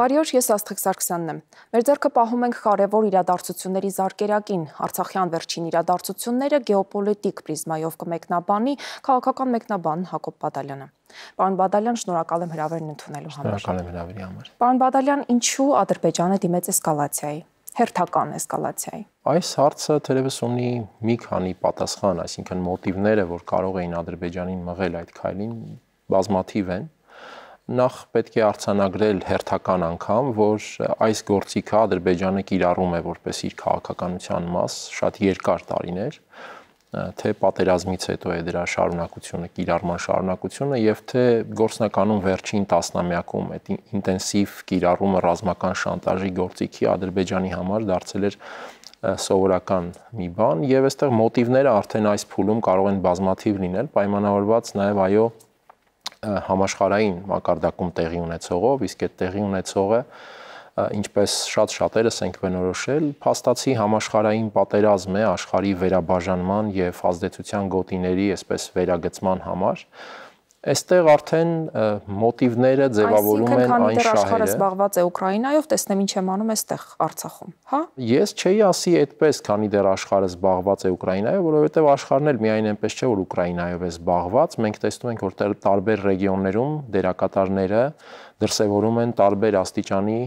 Բարի օր, ես Աստղիկ Սարգսյանն եմ։ Մեր ձեռքը պահում ենք կարևոր իրադարձությունների զարգերակին։ Արցախյան վերջին իրադարձությունները գեոպոլիտիկ պրիզմայով կմեկնաբանի քաղաքական մեկնաբան Հակոբ Պատալյանը։ Պարոն Բադալյան, շնորհակալ եմ հրավերն ընդունելու համար։ Շնորհակալ եմ հրավերի համար։ Պարոն Բադալյան, ինչու Ադրբեջանը դիմեց էսկալացիայի, հերթական էսկալացիայի։ Այս հարցը թերևս ունի մի քանի պատասխան, այսինքն մոտիվները, որ կարող էին Ադրբեջանին մղել այդ քայլին, բազմաթիվ են նախ պետք է արցանագրել հերթական անգամ, որ այս գործիքը Ադրբեջանը կիրառում է որպես իր քաղաքականության մաս շատ երկար տարիներ, թե պատերազմից հետո է դրա շարունակությունը, կիրառման շարունակությունը եւ թե գործնականում վերջին տասնամյակում այդ ինտենսիվ կիրառումը ռազմական շանտաժի գործիքի Ադրբեջանի համար դարձել էր սովորական մի բան եւ այստեղ մոտիվները արդեն այս փուլում կարող են բազմաթիվ լինել, պայմանավորված նաեւ այո համաշխարային մակարդակում տեղի ունեցողով, իսկ այդ տեղի ունեցողը ինչպես շատ շատերս ենք բնորոշել, փաստացի համաշխարային պատերազմ է աշխարհի վերաբաժանման եւ ազդեցության գոտիների, այսպես վերագծման համար, Այստեղ արդեն մոտիվները ձևավորում են այն շահերը։ Այսինքն աշխարհը զբաղված է Ուկրաինայով, տեսնեմ ինչ եմ անում այստեղ Արցախում, հա? Ես չէի ասի այդպես, քանի դեռ աշխարհը զբաղված է Ուկրաինայով, որովհետև աշխարհն էլ միայն այնպես չէ, որ Ուկրաինայով է զբաղված։ Մենք տեսնում ենք, որ տարբեր ռեգիոններում դերակատարները դրսևորում են տարբեր աստիճանի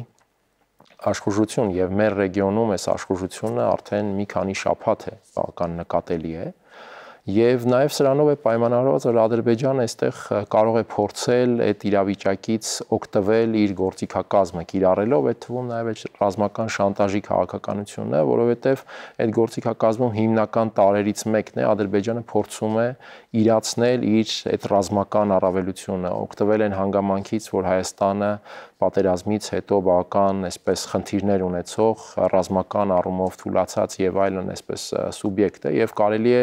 աշխուժություն եւ մեր ռեգիոնում այս աշխուժությունը արդեն մի քանի շաբաթ է բավական նկատելի է։ Ա, եւ նաեւ սրանով է պայմանավորված, որ Ադրբեջանը այստեղ կարող է փորձել այդ իրավիճակից օգտվել իր գործիքակազմը, կիրառելով այդ թվում նաեւ այդ ռազմական շանտաժի քաղաքականությունը, որովհետեւ այդ գործիքակազմում հիմնական տարերից մեկն է Ադրբեջանը փորձում է իրացնել իր այդ ռազմական առավելությունը, օգտվել են հանգամանքից, որ Հայաստանը պատերազմից հետո բական այսպես խնդիրներ ունեցող ռազմական առումով թուլացած եւ այլն այսպես սուբյեկտ է եւ կարելի է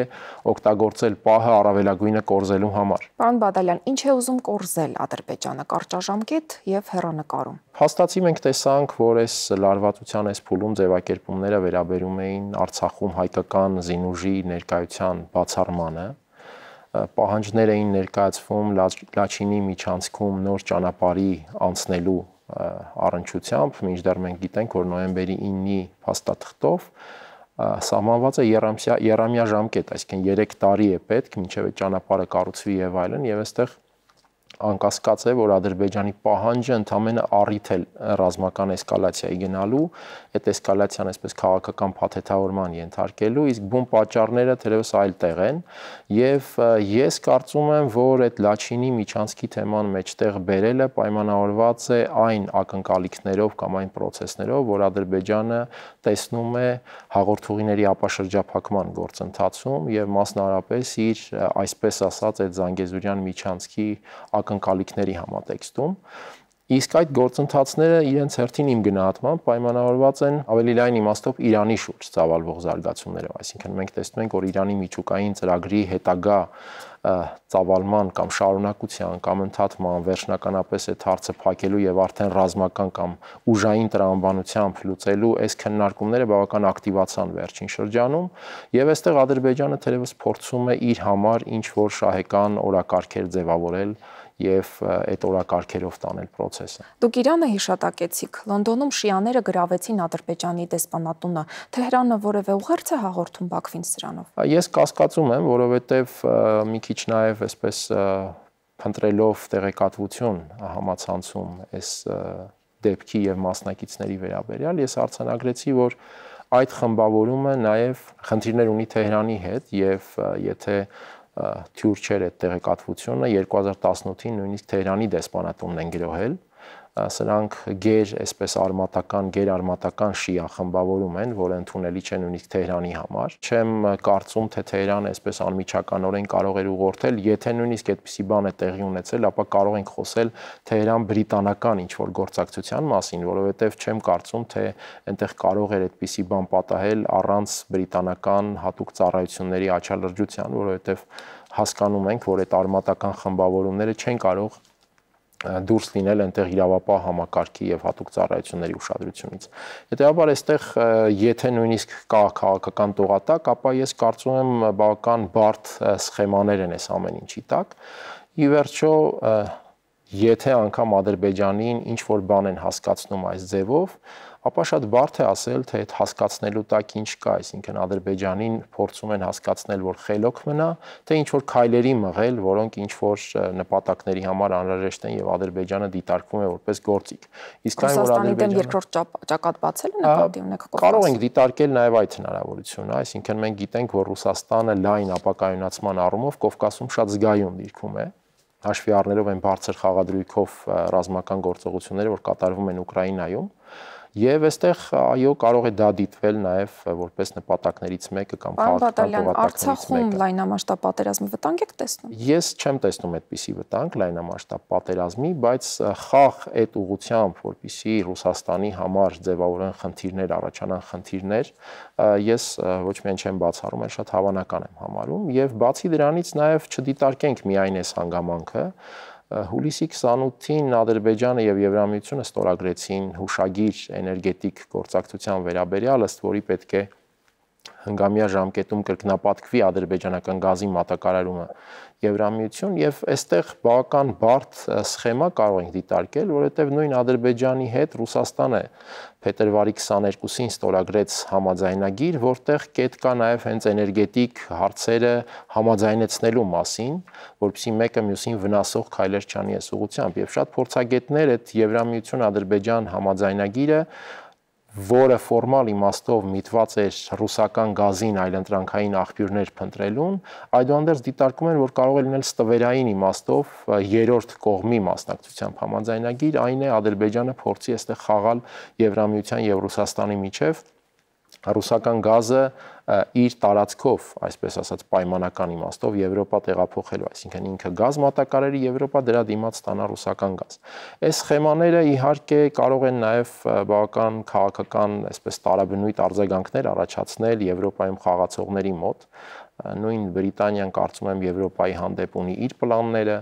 օգտագործել պահը առավելագույնը կորզելու համար։ Պարոն Բադալյան, ինչ է ուզում կորզել Ադրբեջանը կարճաժամկետ եւ հերանեկարում։ Հաստատի մենք տեսանք, որ այս լարվածության այս փուլում ձևակերպումները վերաբերում էին Արցախում հայկական զինուժի ներկայության բացառմանը պահանջներ էին ներկայացվում Լաչինի միջանցքում նոր ճանապարհի անցնելու առնչությամբ, մինչդեռ մենք գիտենք, որ նոյեմբերի 9-ի փաստաթղթով սահմանված է երամսյա երամյա ժամկետ, այսինքն 3 տարի է պետք, մինչև այդ ճանապարհը կառուցվի եւ այլն, եւ այստեղ այլ անկասկած է, որ Ադրբեջանի պահանջը ընդամենը առիթ է ռազմական էսկալացիայի գնալու, այդ էսկալացիան այսպես քաղաքական փաթեթավորման ենթարկելու, իսկ բուն պատճառները թերևս այլ տեղ են, եւ ես կարծում եմ, որ այդ Լաչինի միջանցքի թեման մեջտեղ բերելը պայմանավորված է այն ակնկալիքներով կամ այն process-ներով, որ Ադրբեջանը տեսնում է հաղորդողիների ապաշրջափակման գործընթացում եւ մասնարարապես իր այսպես ասած այդ Զանգեզուրյան միջանցքի ակ ակնկալիքների համատեքստում, իսկ այդ գործընթացները իրենց հերթին իմ գնահատմամբ պայմանավորված են ավելի լայն իմաստով Իրանի շուրջ ծավալվող զարգացումներով, այսինքն մենք տեսնում ենք, որ Իրանի միջուկային ծրագրի հետագա ծավալման կամ շարունակության կամ ընդհատման վերջնականապես այդ հարցը փակելու եւ արդեն ռազմական կամ ուժային տրամաբանությամբ լուծելու այս քննարկումները բավական ակտիվացան վերջին շրջանում եւ այստեղ Ադրբեջանը թերևս փորձում է իր համար ինչ որ շահեկան օրակարգեր ձևավորել եւ այդ օրակարգերով տանել process-ը։ Դուք Իրանը հիշատակեցիք։ Լոնդոնում շիաները գրավեցին Ադրբեջանի դեսպանատունը։ Թեհրանը որևէ ուղերձ է հաղորդում Բաքվին սրանով։ Ես կասկածում եմ, որովհետեւ մի քիչ նաեւ այսպես փնտրելով տեղեկատվություն համացանցում այս դեպքի եւ մասնակիցների վերաբերյալ ես արցանագրեցի, որ այդ խմբավորումը նաեւ խնդիրներ ունի Թեհրանի հետ եւ եթե թյուր չէր այդ տեղեկատվությունը 2018-ին նույնիսկ Թեհրանի դեսպանատունն են գրոհել սրանք ģեր, այսպես արմատական, ģերարմատական շիա խմբավորում են, որը ընդունելի չէ նույնիսկ Թեհրանի համար։ Չեմ կարծում, թե Թեհրանը այսպես անմիջականորեն կարող էր ուղղորդել, եթե նույնիսկ այդպիսի բան է տեղի ունեցել, ապա կարող ենք խոսել Թեհրան-Բրիտանական ինչ-որ գործակցության մասին, որովհետև չեմ կարծում, թե այնտեղ կարող էր այդպիսի բան պատահել առանց բրիտանական հատուկ ծառայությունների աչալրջության, որովհետև հասկանում ենք, որ այդ արմատական խմբավորումները չեն կարող դուրս լինել այնտեղ իրավապահ համակարգի եւ հատուկ ծառայությունների ուշադրությունից։ Հետեւաբար այստեղ եթե նույնիսկ կա քաղաքական տողատակ, ապա ես կարծում եմ բավական բարդ սխեմաներ են այս ամեն ինչի տակ։ Ի վերջո եթե անգամ Ադրբեջանին ինչ որ բան են հասկացնում այս ձևով, ապա շատ բարդ է ասել, թե այդ հասկացնելու տակ ինչ կա, այսինքն Ադրբեջանին փորձում են հասկացնել, որ խելոք մնա, թե ինչ որ քայլերի մղել, որոնք ինչ որ նպատակների համար անհրաժեշտ են եւ Ադրբեջանը դիտարկվում է որպես գործիք։ Իսկ այն որ Ադրբեջանը երկրորդ ճակատ բացել է նպատակի ունեք կողմից։ Կարող ենք դիտարկել նաեւ այդ հնարավորությունը, այսինքն մենք գիտենք, որ Ռուսաստանը լայն ապակայունացման առումով Կովկասում շատ զգայուն դիրքում է հաշվի առնելով այն բարձր խաղադրույքով ռազմական գործողությունները, որ կատարվում են Ուկրաինայում, Եվ այստեղ այո կարող է դա դիտվել նաև որպես նպատակներից մեկը կամ քաղաքական նպատակներից մեկը։ Արցախում լայնամասշտաբ պատերազմի վտանգ եք տեսնում։ Ես չեմ տեսնում այդպիսի վտանգ լայնամասշտաբ պատերազմի, բայց խաղ այդ ուղությամբ, որpիսի Ռուսաստանի համար ձևավորեն խնդիրներ, առաջանան խնդիրներ, ես ոչ միայն չեմ բացառում, այլ շատ հավանական եմ համարում եւ բացի դրանից նաև չդիտարկենք միայն այս հանգամանքը, Հուլիսի 28-ին Ադրբեջանը եւ Եվրամիությունը ստորագրեցին հուշագիր էներգետիկ գործակցության վերաբերյալ, ըստ որի պետք է և հնգամյա ժամկետում կրկնապատկվի ադրբեջանական գազի մատակարարումը Եվրամիություն եւ այստեղ բավական բարդ սխեմա կարող ենք դիտարկել, որովհետեւ նույն Ադրբեջանի հետ Ռուսաստանը փետրվարի 22-ին ստորագրեց համաձայնագիր, որտեղ կետ կա նաեւ հենց էներգետիկ հարցերը համաձայնեցնելու մասին, որբիսի մեկը մյուսին վնասող քայլեր չանի այս ուղությամբ եւ շատ փորձագետներ այդ Եվրամիություն Ադրբեջան համաձայնագիրը որը ֆորմալ իմաստով միտված էր ռուսական գազին այլընտրանքային աղբյուրներ փնտրելուն, այդուհանդերձ դիտարկում են, որ կարող է լինել ստվերային իմաստով երրորդ կողմի մասնակցությամբ համաձայնագիր, այն է Ադրբեջանը փորձի այստեղ խաղալ Եվրամիության եւ Ռուսաստանի միջև և ռուսական գազը իր տարածքով, այսպես ասած, պայմանական իմաստով Եվրոպա տեղափոխելու, այսինքն ինքը գազ մատակարարի Եվրոպա դրա դիմաց ստանա ռուսական գազ։ Այս սխեմաները իհարկե կարող են նաև բավական քաղաքական, այսպես տարաբնույթ արձագանքներ առաջացնել Եվրոպայում խաղացողների մոտ նույն Բրիտանիան կարծում եմ Եվրոպայի հանդեպ ունի իր պլանները,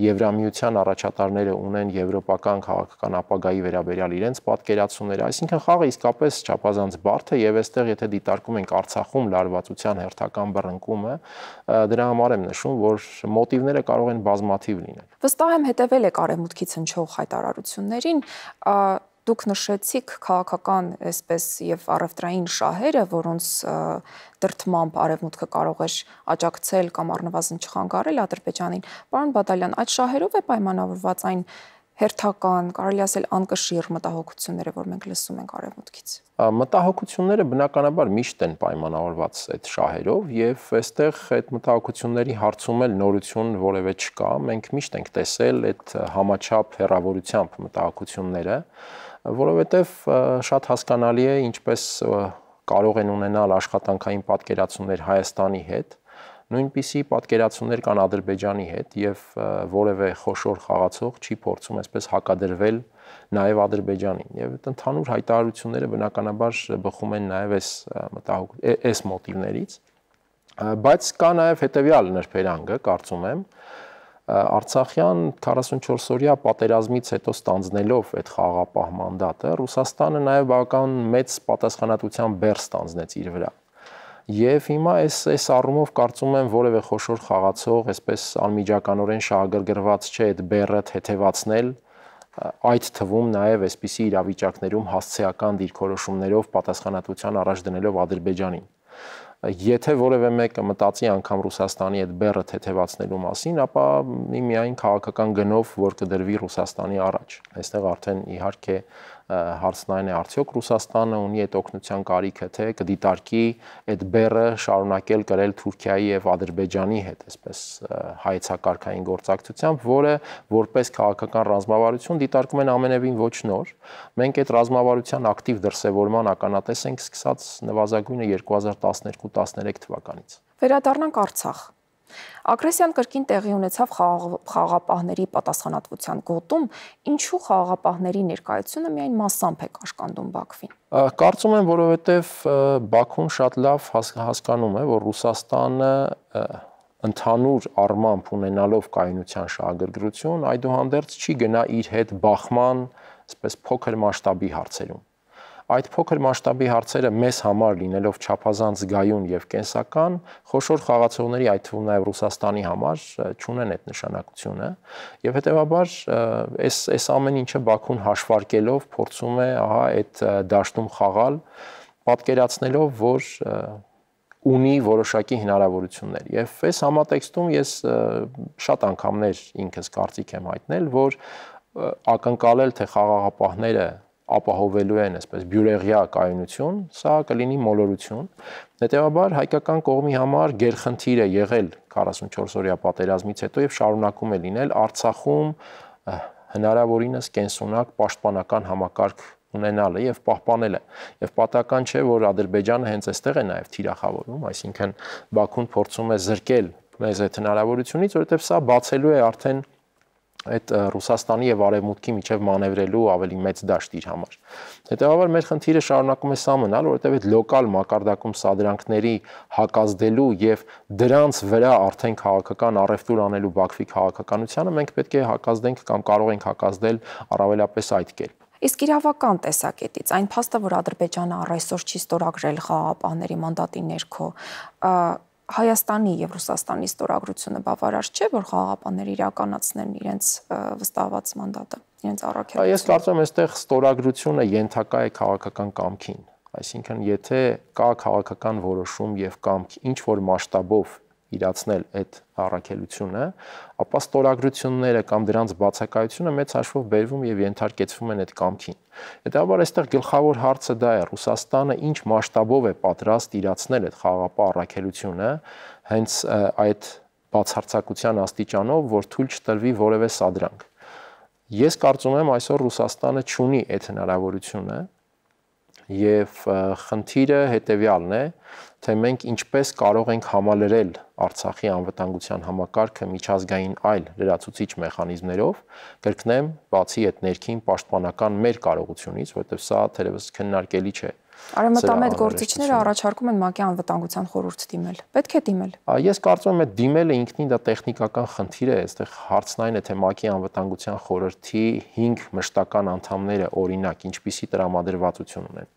Եվրամիության առաջատարները ունեն եվրոպական քաղաքական ապագայի վերաբերյալ իրենց պատկերացումները, այսինքն խաղը իսկապես չափազանց բարդ է եւ այստեղ եթե դիտարկում ենք Արցախում լարվածության հերթական բռնկումը, դրա համար եմ նշում, որ մոտիվները կարող են բազմաթիվ լինել։ Վստահ եմ հետևել եք արևմուտքից հնչող հայտարարություններին, դուք նշեցիք քաղաքական այսպես եւ առևտրային շահերը, որոնց դրթմամբ արևմուտքը կարող է աջակցել կամ առնվազն չխանգարել Ադրբեջանին։ Պարոն Բադալյան, այդ շահերով է պայմանավորված այն հերթական, կարելի ասել անկշիռ մտահոգությունները, որ մենք լսում ենք արևմուտքից։ Մտահոգությունները բնականաբար միշտ են պայմանավորված այդ շահերով եւ այստեղ այդ մտահոգությունների հարցում էլ նորություն որևէ չկա։ Մենք միշտ ենք տեսել այդ համաչափ հերավորությամբ մտահոգությունները որովհետև շատ հասկանալի է ինչպես կարող են ունենալ աշխատանքային պատկերացումներ Հայաստանի հետ, նույնպիսի պատկերացումներ կան Ադրբեջանի հետ եւ որևէ խոշոր խաղացող չի փորձում այսպես հակադրվել նաև Ադրբեջանին։ Եվ այդ ընդհանուր հայտարարությունները բնականաբար բխում են նաև այս մտահոգ այս մոտիվներից։ Բայց կա նաև հետեւյալ ներფერանգը, կարծում եմ, Արցախյան 44-օրյա պատերազմից հետո ստանձնելով այդ խաղապահ մանդատը Ռուսաստանը նաև բավական մեծ պատասխանատվության բեռ ստանձնեց իր վրա։ Եվ հիմա այս այս առումով կարծում եմ որևէ խոշոր խաղացող, այսպես անմիջականորեն շահագրգռված չէ այդ բեռը թեթևացնել, այդ թվում նաև այսպիսի իրավիճակներում հասցեական դիրքորոշումներով պատասխանատվության առաջ դնելով Ադրբեջանին։ Եթե որևէ մեկը մտածի անգամ Ռուսաստանի այդ բեռը թեթևացնելու մասին, ապա մի միայն քաղաքական գնով, որ կդրվի Ռուսաստանի առաջ։ Այստեղ արդեն իհարկե հարցն այն է արդյոք Ռուսաստանը ունի այդ օկնության կարիքը թե կդիտարկի այդ բերը շարունակել կրել Թուրքիայի եւ Ադրբեջանի հետ այսպես հայեցակարգային գործակցությամբ, որը որպես քաղաքական ռազմավարություն դիտարկում են ամենևին ոչ նոր։ Մենք այդ ռազմավարության ակտիվ դրսևորման ականատես ենք սկսած նվազագույնը 2012-13 թվականից։ Վերադառնանք Արցախ։ Ագրեսիան կրկին տեղի ունեցավ խաղաղապահների պատասխանատվության գոտում, ինչու խաղաղապահների ներկայությունը միայն massամբ է կաշկանդում Բաքվին։ Կարծում եմ, որովհետև Բաքուն շատ լավ հասկանում է, որ Ռուսաստանը ընդհանուր արմամբ ունենալով կայունության շահագրգռություն, այդուհանդերձ չի գնա իր հետ բախման, այսպես փոքր մասշտաբի հարցերում այդ փոքր մասշտաբի հարցերը մեզ համար լինելով չափազանց զգայուն եւ կենսական, խոշոր խաղացողների այդ թվում նաեւ Ռուսաստանի համար չունեն այդ նշանակությունը եւ հետեւաբար այս այս ամեն ինչը Բաքուն հաշվարկելով փորձում է ահա այդ դաշտում խաղալ պատկերացնելով որ ունի որոշակի հնարավորություններ։ Եվ այս համատեքստում ես շատ անգամներ ինքս կարծիք եմ հայտնել, որ ակնկալել թե խաղաղապահները ապահովելու են այսպես բյուրեղյա կայունություն, սա կլինի մոլորություն։ Հետևաբար հայկական կողմի համար գերխնդիր է եղել 44-օրյա պատերազմից հետո եւ շարունակում է լինել Արցախում հնարավորինս կենսունակ պաշտպանական համակարգ ունենալը եւ պահպանելը։ Եվ պատական չէ, որ Ադրբեջանը հենց այստեղ է նաեւ թիրախավորում, այսինքն Բաքուն փորձում է զրկել մեզ այդ հնարավորությունից, որովհետեւ սա բացելու է արդեն այդ Ռուսաստանի եւ Արևմուտքի միջև մանևրելու ավելի մեծ դաշտ իր համար։ Հետևաբար մեր խնդիրը շարունակում է սա մնալ, որովհետեւ այդ լոկալ մակարդակում սադրանքների հակազդելու եւ դրանց վրա արդեն քաղաքական առևտուր անելու Բաքվի քաղաքականությանը մենք պետք է հակազդենք կամ կարող ենք հակազդել առավելապես այդ կերպ։ Իսկ իրավական տեսակետից այն փաստը, որ Ադրբեջանը առայսօր չի ստորագրել խաղապահների մանդատի ներքո, Հայաստանի եւ Ռուսաստանի ստորագրությունը բավարար չէ, որ խաղապանները իրականացնեն իրենց վստահված մանդատը, իրենց առաքելությունը։ Ես կարծում եմ, այստեղ ստորագրությունը ենթակա է քաղաքական կամքին։ Այսինքն, եթե կա քաղաքական որոշում եւ կամք ինչ որ մասշտաբով իրացնել այդ առաքելությունը, ապա ստորագրությունները կամ դրանց բացակայությունը մեծ հաշվով բերվում եւ ենթարկեցվում են այդ կամքին։ Հետաբար այստեղ գլխավոր հարցը դա է Ռուսաստանը ինչ մասշտաբով է պատրաստ իրացնել այդ խաղապահ առաքելությունը, հենց այդ բացարձակության աստիճանով, որ թույլ չտրվի որևէ սադրանք։ Ես կարծում եմ այսօր Ռուսաստանը չունի այդ հնարավորությունը, եւ խնդիրը հետեւյալն է, թե մենք ինչպես կարող ենք համալրել Արցախի անվտանգության համակարգը միջազգային այլ լրացուցիչ մեխանիզմներով, կրկնեմ, բացի այդ ներքին պաշտպանական մեր կարողությունից, որովհետեւ սա թերևս քննարկելի չէ։ Ա, Արևմտամետ գործիչները առաջարկում են ՄԱԿ-ի անվտանգության խորհուրդ դիմել։ Պետք է դիմել։ Ես կարծում եմ, այդ դիմելը ինքնին դա տեխնիկական խնդիր է, այստեղ հարցն այն է, թե ՄԱԿ-ի անվտանգության խորհրդի 5 մշտական անդամները օրինակ ինչպիսի տրամադրվածություն ունեն։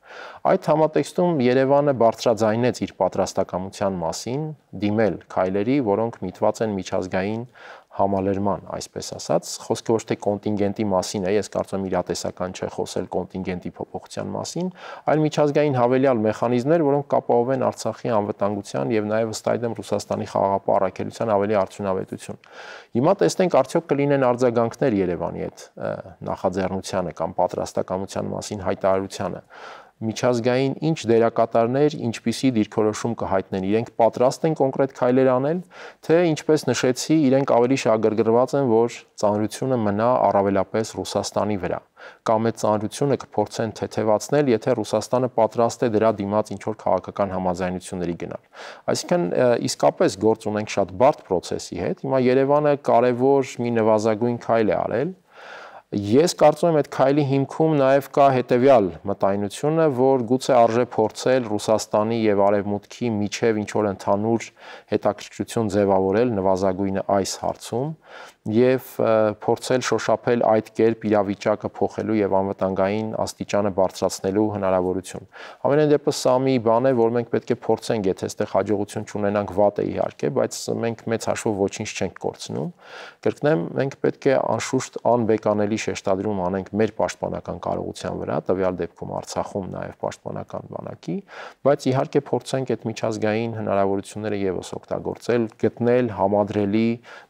Այդ համատեքստում Երևանը բարձրաձայնեց իր պատրաստակամության մասին դիմել քայլերի, որոնք միտված են միջազգային համալերման, այսպես ասած, խոսքը ոչ թե կոնտինգենտի մասին է, ես կարծում եմ իրատեսական չէ խոսել կոնտինգենտի փոփոխության մասին, այլ միջազգային հավելյալ մեխանիզմներ, որոնք կապահով են Արցախի անվտանգության եւ նաեւ ըստ այդմ Ռուսաստանի խաղապահ առաքելության ավելի արդյունավետություն։ Հիմա տեսնենք արդյոք կլինեն արձագանքներ Երևանի այդ նախաձեռնությանը կամ պատրաստակամության մասին հայտարարությանը միջազգային ինչ դերակատարներ, ինչպիսի դիրքորոշում կհայտնեն։ Իրենք պատրաստ են կոնկրետ քայլեր անել, թե ինչպես նշեցի, իրենք ավելի շահագրգռված են, որ ծանրությունը մնա առավելապես Ռուսաստանի վրա կամ այդ ծանրությունը կփորձեն թեթևացնել, եթե Ռուսաստանը պատրաստ է դրա դիմաց ինչ որ քաղաքական համաձայնությունների գնալ։ Այսինքն իսկապես գործ ունենք շատ բարդ process-ի հետ։ Հիմա Երևանը կարևոր մի նվազագույն քայլ է արել, Ես կարծում եմ այդ քայլի հիմքում նաև կա հետևյալ մտայնությունը, որ գուցե արժե փորձել Ռուսաստանի եւ Արևմուտքի միջև ինչ որ ընդհանուր հետաքրքրություն ձևավորել նվազագույնը այս հարցում եւ փորձել շոշափել այդ կերպ իրավիճակը փոխելու եւ անվտանգային աստիճանը բարձրացնելու հնարավորություն։ Ամենայն դեպս սա մի բան է, որ մենք պետք է փորձենք, եթե այստեղ հաջողություն չունենանք, վատ է իհարկե, բայց մենք մեծ հաշվով ոչինչ չենք կորցնում։ Կրկնեմ, մենք պետք է անշուշտ անբեկանելի շեշտադրում անենք մեր պաշտպանական կարողության վրա, տվյալ դեպքում Արցախում նաև պաշտպանական բանակի, բայց իհարկե փորձենք այդ միջազգային հնարավորությունները եւս օգտագործել, գտնել համադրելի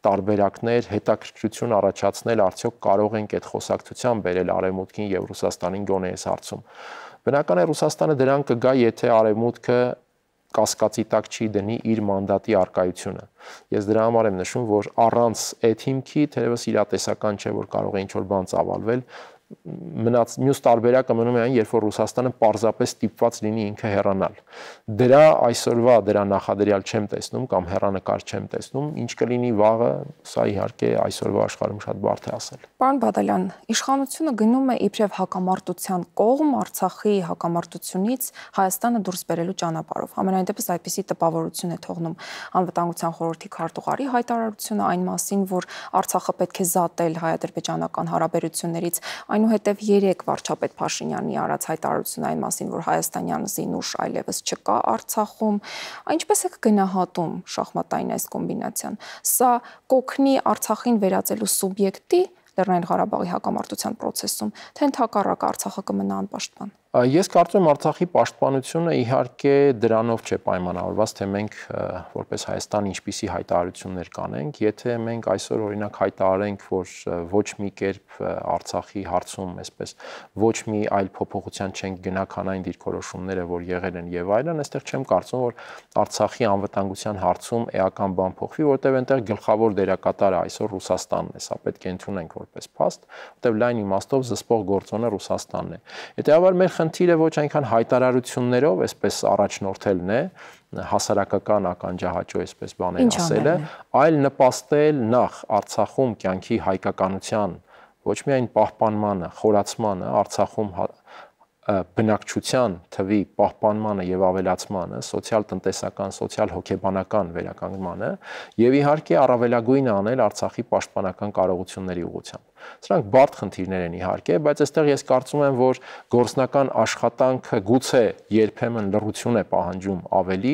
տարբերակներ, հետաքրքրություն առաջացնել, արդյոք կարող ենք այդ խոսակցության բերել Արևմուտքին եւ Ռուսաստանին գոնե այս հարցում։ Բնական է Ռուսաստանը դրան կգա, եթե Արևմուտքը կասկածի տակ չի դնի իր մանդատի արկայությունը։ Ես դրա համար եմ նշում, որ առանց այդ հիմքի թերևս իրատեսական չէ, որ կարող է ինչ-որ բան ծավալվել մնաց մյուս տարբերակը մնում է այն, երբ որ Ռուսաստանը պարզապես ստիպված լինի ինքը հեռանալ։ Դրա այսօրվա դրա նախադրյալ չեմ տեսնում կամ հեռանկար չեմ տեսնում, ինչ կլինի վաղը, սա իհարկե այսօրվա աշխարհում շատ բարդ է ասել։ Պարոն Բադալյան, իշխանությունը գնում է իբրև հակամարտության կողմ Արցախի հակամարտությունից Հայաստանը դուրս բերելու ճանապարհով։ Համենայն դեպս այդպիսի տպավորություն է թողնում անվտանգության խորհրդի քարտուղարի հայտարարությունը այն մասին, որ Արցախը պետք է զատել հայ-ադրբեջանական հարաբերություններից, այն այնուհետև 3 վարչապետ Փաշինյանի արած հայտարարություն այն մասին, որ հայաստանյան զինուշ այլևս չկա Արցախում, այնպես է գնահատում շախմատային այս կոմբինացիան։ Սա կոգնի Արցախին վերածելու սուբյեկտի Լեռնային Ղարաբաղի հակամարտության process-ում, թե ընդհակառակը Արցախը կմնա անպաշտպան։ Ես կարծում եմ Արցախի պաշտպանությունը իհարկե դրանով չէ պայմանավորված, թե մենք որպես Հայաստան ինչպիսի հայտարարություններ կանենք, եթե մենք այսօր օրինակ հայտարարենք, որ ոչ մի կերպ Արցախի հարցում, այսպես ոչ մի այլ փոփոխության չենք գնահատանային դիրքորոշումները, որ եղել են եւ այլն, այստեղ չեմ կարծում, որ Արցախի անվտանգության հարցում էական բան փոխվի, որտեղ այնտեղ գլխավոր դերակատարը այսօր Ռուսաստանն է, սա պետք է ընդունենք որպես փաստ, որտեղ լայն իմաստով զսպող գործոնը Ռուսաստանն է։ Եթե ավար մեր խնդիրը ոչ այնքան հայտարարություններով այսպես առաջնորդելն է, հասարակական ականջահաճո այսպես բաներ ասելը, այլ նպաստել նախ Արցախում կյանքի հայկականության ոչ միայն պահպանմանը, խորացմանը, Արցախում հա- բնակչության թվի պահպանմանը եւ ավելացմանը, սոցիալ-տնտեսական, սոցիալ-հոգեբանական վերականգնմանը եւ իհարկե առավելագույնը անել Արցախի պաշտպանական կարողությունների ուղղությամբ։ Սրանք բարդ խնդիրներ են իհարկե, բայց այստեղ ես կարծում եմ, որ գործնական աշխատանքը գուցե երբեմն լրություն է պահանջում ավելի,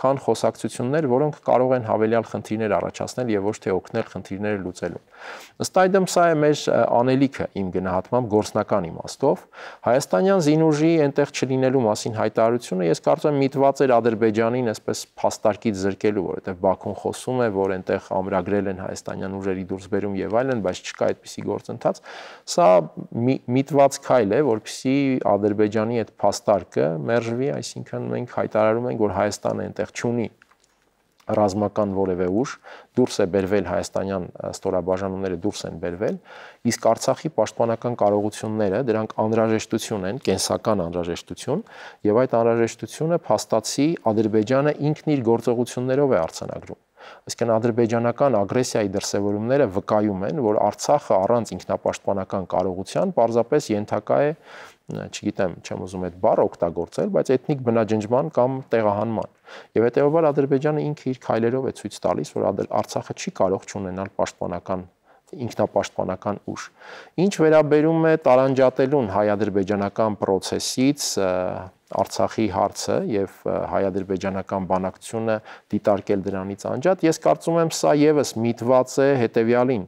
քան խոսակցություններ, որոնք կարող են հավելյալ խնդիրներ առաջացնել եւ ոչ թե օգնել խնդիրները լուծելու։ Ըստ այդմ սա է մեր անելիքը իմ գնահատմամբ գործնական իմաստով։ Հայաստանյան զին սինուժի այնտեղ չլինելու մասին հայտարարությունը ես կարծում եմ միտված էր Ադրբեջանին այսպես փաստարկից զրկելու, որովհետև Բաքուն խոսում է, որ այնտեղ ամրագրել են հայաստանյան ուժերի դուրսբերում եւ այլն, բայց չկա այդպիսի գործընթաց։ Սա միտված քայլ է, որpիսի Ադրբեջանի այդ փաստարկը մերժվի, այսինքն մենք հայտարարում ենք, որ Հայաստանը այնտեղ չունի ռազմական որևէ ուժ դուրս է բերվել հայաստանյան ստորաբաժանումները դուրս են բերվել, իսկ Արցախի պաշտպանական կարողությունները դրանք անհրաժեշտություն են, կենսական անհրաժեշտություն, եւ այդ անհրաժեշտությունը փաստացի Ադրբեջանը ինքն իր գործողություններով է արցանագրում։ Այսինքն ադրբեջանական ագրեսիայի դրսևորումները վկայում են, որ Արցախը առանց ինքնապաշտպանական կարողության պարզապես ենթակա է չգիտեմ, չեմ ուզում այդ բառը օգտագործել, բայց էթնիկ բնաջնջման կամ տեղահանման։ Եվ հետեւաբար Ադրբեջանը ինքը իր քայլերով է ցույց տալիս, որ Արցախը չի կարող չունենալ պաշտպանական ինքնապաշտպանական ուժ։ Ինչ վերաբերում է տարանջատելուն հայ-ադրբեջանական process-ից, Արցախի հարցը եւ հայ-ադրբեջանական բանակցությունը դիտարկել դրանից անջատ, ես կարծում եմ սա եւս միտված է հետեւյալին.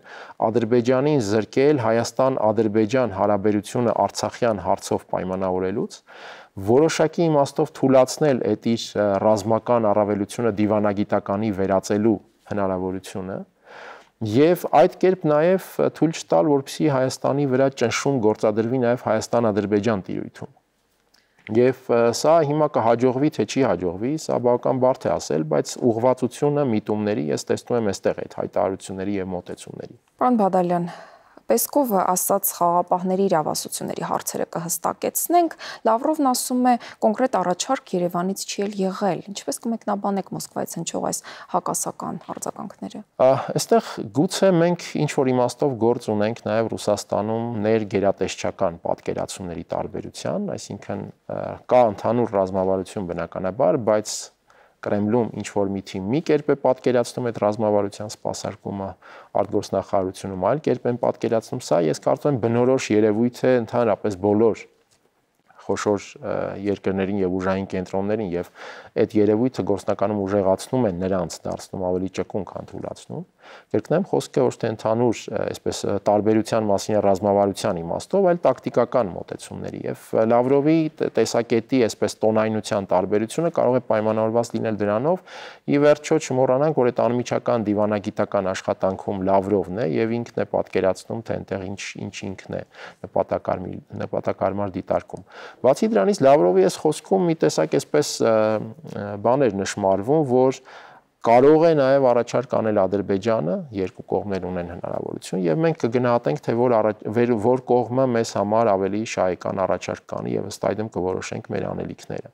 Ադրբեջանին զրկել Հայաստան-Ադրբեջան հարաբերությունը Արցախյան հարցով պայմանավորելուց որոշակի իմաստով թույլատնել այդ իր ռազմական առավելությունը դիվանագիտականի վերածելու հնարավորությունը Եվ այդ կերպ նաև թույլ չտալ, որպեսի Հայաստանի վրա ճնշում գործադրվի նաև Հայաստան-Ադրբեջան տիրույթում։ Եվ սա հիմա կհաջողվի թե չի հաջողվի, սա բավական բարդ է ասել, բայց ուղղվածությունը միտումների ես տեսնում եմ այստեղ այդ հայտարարությունների եւ մոտեցումների։ Պարոն Բադալյան, Պեսկովը ասաց խաղապահների իրավասությունների հարցերը կհստակեցնենք, Լավրովն ասում է կոնկրետ առաջարկ Երևանից չի էլ եղել։ Ինչպես կմեկնաբանեք Մոսկվայից հնչող այս հակասական արձագանքները։ Այստեղ գուցե մենք ինչ որ իմաստով գործ ունենք նաև Ռուսաստանում ներգերատեսչական պատկերացումների տարբերության, այսինքն կա ընդհանուր ռազմավարություն բնականաբար, բայց Կրեմլում ինչ որ միթի մի կերպ է պատկերացնում այդ ռազմավարության սպասարկումը, արտգործնախարարությունում այլ կերպ են պատկերացնում, սա ես կարծում եմ բնորոշ երևույթ է ընդհանրապես բոլոր խոշոր երկրներին եւ ուժային կենտրոններին եւ այդ երևույթը գործնականում ուժեղացնում են նրանց, դարձնում ավելի ճկուն, քան թուլացնում։ Կրկնեմ, խոսքը ոչ թե ընդհանուր, այսպես տարբերության մասին ռազմավարության իմաստով, այլ տակտիկական մոտեցումների եւ Լավրովի տեսակետի այսպես տոնայնության տարբերությունը կարող է պայմանավորված լինել դրանով, ի վերջո չմոռանանք, որ այդ անմիջական դիվանագիտական աշխատանքում Լավրովն է եւ ինքն է պատկերացնում, թե այնտեղ ինչ ինչ ինքն է նպատակարար նպատակարար դիտարկում։ Բացի դրանից Լավրովի այս խոսքում մի տեսակ այսպես բաներ նշмарվում, որ կարող է նաև առաջարկ անել Ադրբեջանը, երկու կողմեր ունեն հնարավորություն եւ մենք կգնահատենք թե որ առաջ, վեր, որ կողմը մեզ համար ավելի շահեկան առաջարկ կանի եւ ըստ այդմ կորոշենք մեր անելիքները։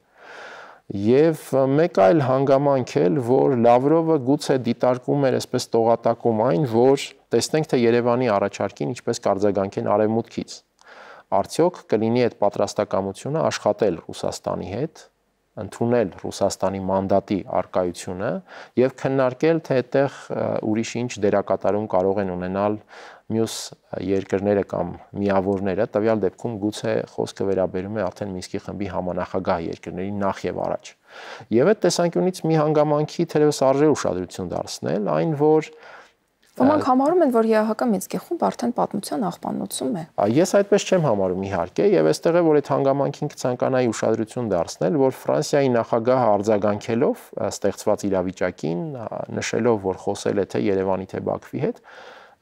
Եվ մեկ այլ հանգամանք էլ, որ Լավրովը գուցե դիտարկում էր այսպես տողատակում այն, որ տեսնենք թե Երևանի առաջարկին ինչպես կարձագանքեն արևմուտքից արդյոք կլինի այդ պատրաստակամությունը աշխատել Ռուսաստանի հետ, ընդունել Ռուսաստանի մանդատի արկայությունը եւ քննարկել թե այդտեղ ուրիշ ինչ դերակատարում կարող են ունենալ մյուս երկրները կամ միավորները տվյալ դեպքում գուցե խոսքը վերաբերում է արդեն Մինսկի խմբի համանախագահ երկրների նախ եւ առաջ։ Եվ այդ տեսանկյունից մի հանգամանքի թերևս արժե ուշադրություն դարձնել այն, որ Ոմանք համարում են, որ ԵԱՀԿ Մինսկի խումբը արդեն պատմության աղբանոցում է։ Ես այդպես չեմ համարում իհարկե, եւ այստեղ է որ այդ հանգամանքին կցանկանայի ուշադրություն դարձնել, որ Ֆրանսիայի նախագահը արձագանքելով ստեղծված իրավիճակին, նշելով, որ խոսել է թե Երևանի, թե Բաքվի հետ,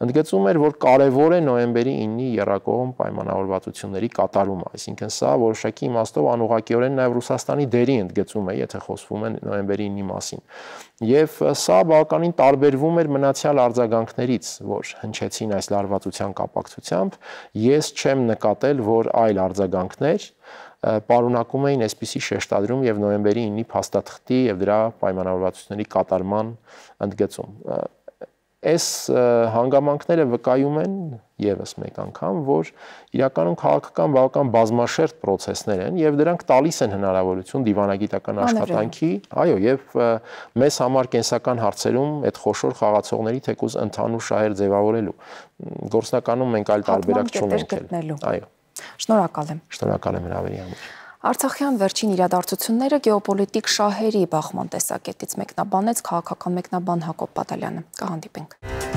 ընդգծում էր, որ կարևոր է նոյեմբերի 9-ի Եռակողմ պայմանավորվածությունների կատարումը, այսինքն սա որոշակի իմաստով անուղակիորեն նաև Ռուսաստանի դերի ընդգծում է, եթե խոսվում է նոյեմբերի 9-ի մասին։ Եվ սա բավականին տարբերվում էր մնացյալ արձագանքներից, որ հնչեցին այս լարվածության կապակցությամբ, ես չեմ նկատել, որ այլ արձագանքներ պարունակում էին այսպիսի շեշտադրում եւ նոյեմբերի 9-ի փաստաթղթի եւ դրա պայմանավորվածությունների կատարման ընդգծում այս հանգամանքները վկայում են եւս մեկ անգամ, որ իրականում քաղաքական բավական բազմաշերտ process-ներ են եւ դրանք տալիս են հնարավորություն դիվանագիտական աշխատանքի, այո, եւ մեզ համար կենսական հարցերում այդ խոշոր խաղացողների թեկուզ ընդհանուր շահեր ձևավորելու։ Գործնականում մենք այլ տարբերակ չունենք։ Այո։ Շնորհակալ եմ։ Շնորհակալ եմ հրավերի համար։ Արցախյան վերջին իրադարձությունները գեոպոլիտիկ շահերի բախման տեսակետից մեկնաբանեց քաղաքական մեկնաբան Հակոբ Պատալյանը։ Կհանդիպենք։ Կա